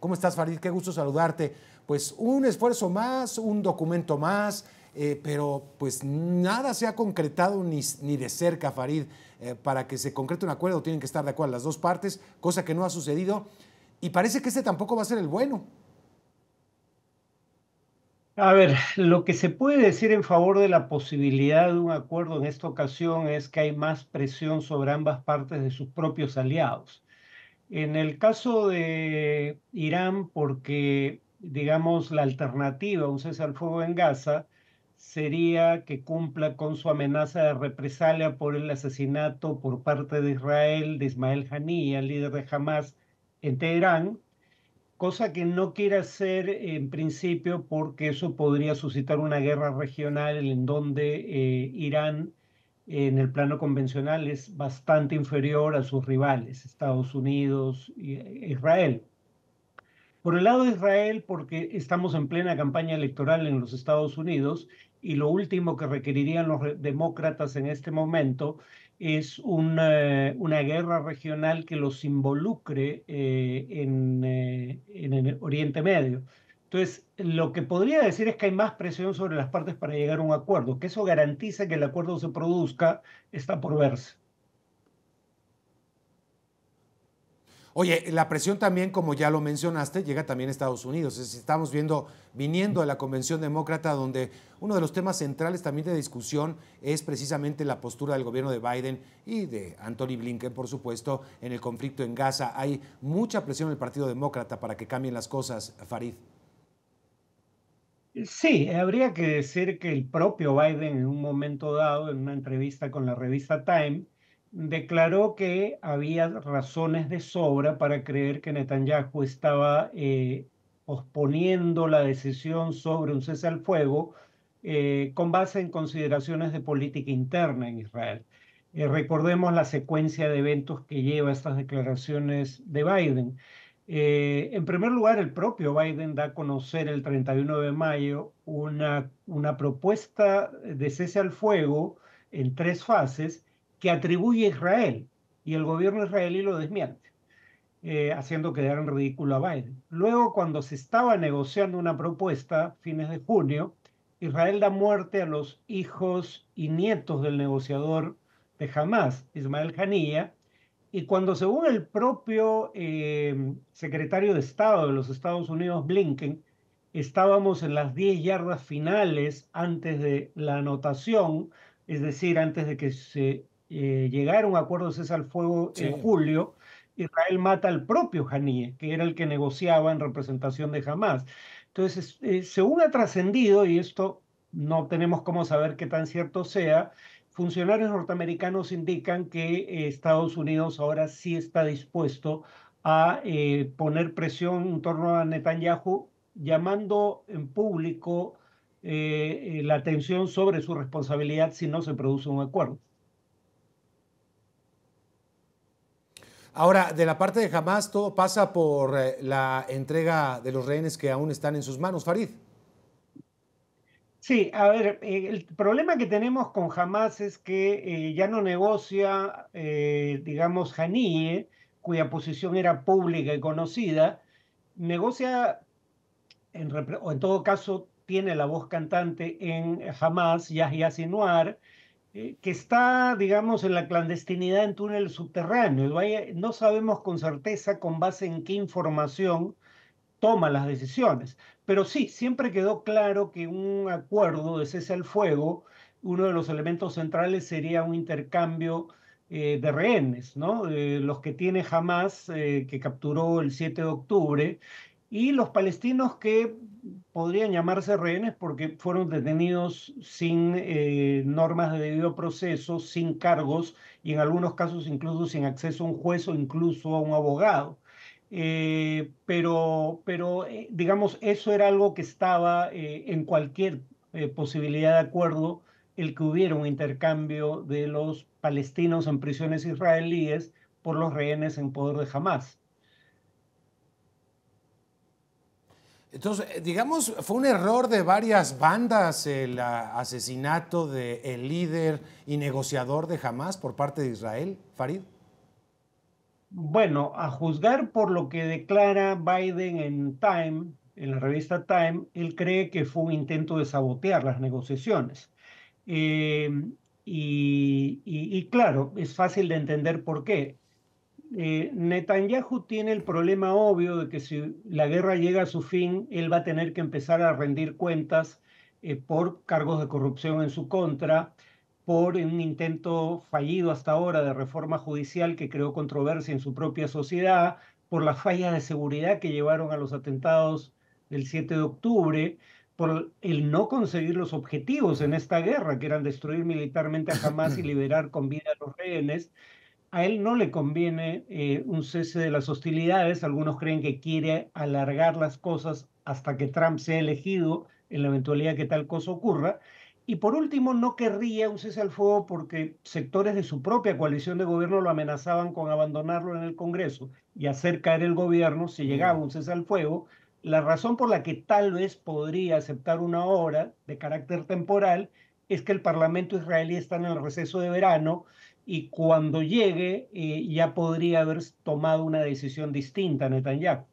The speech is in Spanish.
¿Cómo estás, Farid? Qué gusto saludarte. Pues un esfuerzo más, un documento más, eh, pero pues nada se ha concretado ni, de cerca, Farid. Eh, para que se concrete un acuerdo tienen que estar de acuerdo las dos partes, cosa que no ha sucedido. Y parece que este tampoco va a ser el bueno. A ver, lo que se puede decir en favor de la posibilidad de un acuerdo en esta ocasión es que hay más presión sobre ambas partes de sus propios aliados. En el caso de Irán, porque digamos la alternativa a un cese al fuego en Gaza sería que cumpla con su amenaza de represalia por el asesinato por parte de Israel de Ismael el líder de Hamas, en Teherán, cosa que no quiere hacer en principio porque eso podría suscitar una guerra regional en donde eh, Irán en el plano convencional es bastante inferior a sus rivales, Estados Unidos e Israel. Por el lado de Israel, porque estamos en plena campaña electoral en los Estados Unidos y lo último que requerirían los demócratas en este momento es una, guerra regional que los involucre eh, en, eh, en el Oriente Medio. Entonces, lo que podría decir es que hay más presión sobre las partes para llegar a un acuerdo, que eso garantiza que el acuerdo se produzca, está por verse. Oye, la presión también, como ya lo mencionaste, llega también a Estados Unidos. Estamos viendo, viniendo a la Convención Demócrata, donde uno de los temas centrales también de discusión es precisamente la postura del gobierno de Biden y de Anthony Blinken, por supuesto, en el conflicto en Gaza. Hay mucha presión en el Partido Demócrata para que cambien las cosas, Farid. Sí, habría que decir que el propio Biden en un momento dado, en una entrevista con la revista Time, declaró que había razones de sobra para creer que Netanyahu estaba eh, posponiendo la decisión sobre un cese al fuego eh, con base en consideraciones de política interna en Israel. Eh, recordemos la secuencia de eventos que lleva estas declaraciones de Biden. Eh, en primer lugar, el propio Biden da a conocer el 31 de mayo una, propuesta de cese al fuego en tres fases que atribuye a Israel y el gobierno israelí lo desmiente, eh, haciendo quedar en ridículo a Biden. Luego, cuando se estaba negociando una propuesta, fines de junio, Israel da muerte a los hijos y nietos del negociador de Hamas, Ismael hanía y cuando según el propio em, secretario de Estado de los Estados Unidos, Blinken, estábamos en las 10 yardas finales antes de la anotación, es decir, antes de que se eh, llegara un acuerdo de al fuego en julio, Israel mata al propio Janie, que era el que negociaba en representación de Hamas. Entonces, eh, según ha trascendido, y esto no tenemos cómo saber qué tan cierto sea, funcionarios norteamericanos indican que eh, Estados Unidos ahora sí está dispuesto a eh, poner presión en torno a Netanyahu, llamando en público eh, la atención sobre su responsabilidad si no se produce un acuerdo. Ahora, de la parte de Hamas, todo pasa por la entrega de los rehenes que aún están en sus manos, Farid. Sí, a ver, eh, el problema que tenemos con Hamas es que eh, ya no negocia, eh, digamos, Janie, cuya posición era pública y conocida, negocia, en, o en todo caso tiene la voz cantante en Hamas, Yahya Sinuar, que está, digamos, en la clandestinidad en túnel subterráneo. No sabemos con certeza, con base en qué información, toma las decisiones. Pero sí, siempre quedó claro que un acuerdo de cese al fuego, uno de los elementos centrales sería un intercambio eh, de rehenes, ¿no? Eh, los que tiene Hamas, eh, que capturó el 7 de octubre, y los palestinos que podrían llamarse rehenes porque fueron detenidos sin normas de debido proceso, sin cargos y en algunos casos incluso sin acceso a un juez o incluso a un abogado. Eh, pero, pero eh, digamos, eso era algo que estaba eh, en cualquier posibilidad de acuerdo, el que hubiera un intercambio de los palestinos en prisiones israelíes por los rehenes en poder de Hamas. Entonces, digamos, fue un error de varias bandas el ah, asesinato del líder y negociador de Hamas por parte de Israel, Farid. Bueno, a juzgar por lo que declara Biden en Time, en la revista Time, él cree que fue un intento de sabotear las negociaciones. Eh, y, claro, es fácil de entender por qué. Eh, Netanyahu tiene el problema obvio de que si la guerra llega a su fin, él va a tener que empezar a rendir cuentas eh, por cargos de corrupción en su contra, por un intento fallido hasta ahora de reforma judicial que creó controversia en su propia sociedad, por la falla de seguridad que llevaron a los atentados del 7 de octubre, por el no conseguir los objetivos en esta guerra, que eran destruir militarmente a Hamas y liberar con vida a los rehenes. A él no le conviene eh, un cese de las hostilidades. Algunos creen que quiere alargar las cosas hasta que Trump sea elegido en la eventualidad que tal cosa ocurra. Y por último, no querría un cese al fuego porque sectores de su propia coalición de gobierno lo amenazaban con abandonarlo en el Congreso y hacer caer el gobierno si llegaba mm. un cese al fuego. La razón por la que tal vez podría aceptar una hora de carácter temporal es que el Parlamento israelí está en el receso de verano y cuando llegue eh, ya podría haber tomado una decisión distinta Netanyahu.